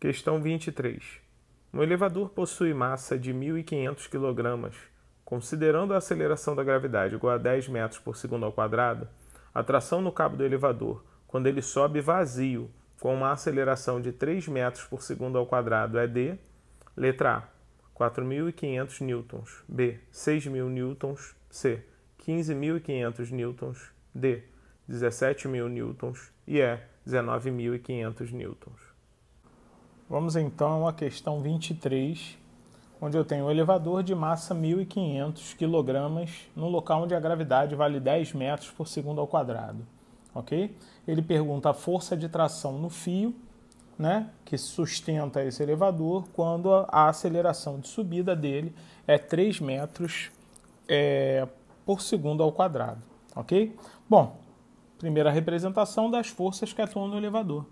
Questão 23. Um elevador possui massa de 1.500 kg. Considerando a aceleração da gravidade igual a 10 metros por segundo ao quadrado, a tração no cabo do elevador, quando ele sobe vazio, com uma aceleração de 3 metros por segundo ao quadrado, é de letra A, 4.500 newtons, b, 6.000 newtons, c, 15.500 newtons, d, 17.000 newtons e e, 19.500 newtons. Vamos então à questão 23, onde eu tenho um elevador de massa 1.500 kg no local onde a gravidade vale 10 metros por segundo ao quadrado, ok? Ele pergunta a força de tração no fio, né, que sustenta esse elevador, quando a aceleração de subida dele é 3 metros é, por segundo ao quadrado, ok? Bom, primeira representação das forças que atuam no elevador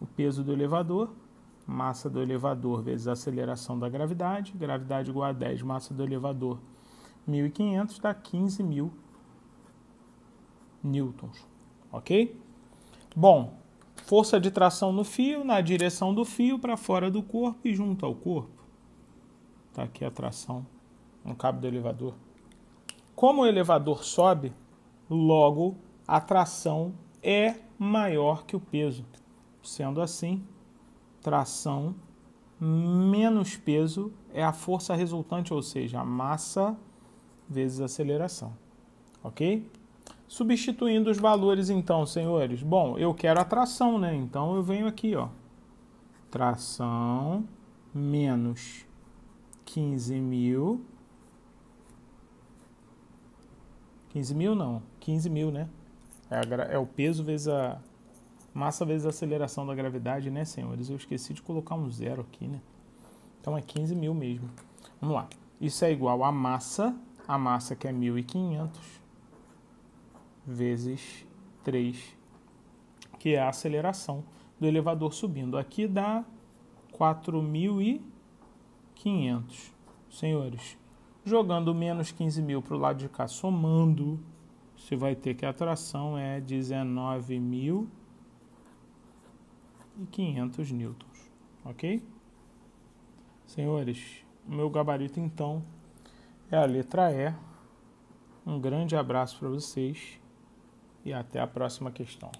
o peso do elevador, massa do elevador vezes a aceleração da gravidade, gravidade igual a 10, massa do elevador 1.500 dá 15.000 mil newtons, ok? Bom, força de tração no fio, na direção do fio para fora do corpo e junto ao corpo. Está aqui a tração no cabo do elevador. Como o elevador sobe, logo a tração é maior que o peso, Sendo assim, tração menos peso é a força resultante, ou seja, a massa vezes aceleração. Ok? Substituindo os valores, então, senhores. Bom, eu quero a tração, né? Então eu venho aqui, ó. Tração menos 15 mil. 15 mil não, 15 mil, né? É, a, é o peso vezes a Massa vezes a aceleração da gravidade, né, senhores? Eu esqueci de colocar um zero aqui, né? Então é 15 mil mesmo. Vamos lá. Isso é igual a massa, a massa que é 1.500, vezes 3, que é a aceleração do elevador subindo. Aqui dá 4.500, senhores. Jogando menos 15 mil para o lado de cá, somando, você vai ter que a atração é 19.000 e 500 newtons, ok? Senhores, o meu gabarito então é a letra E. Um grande abraço para vocês e até a próxima questão.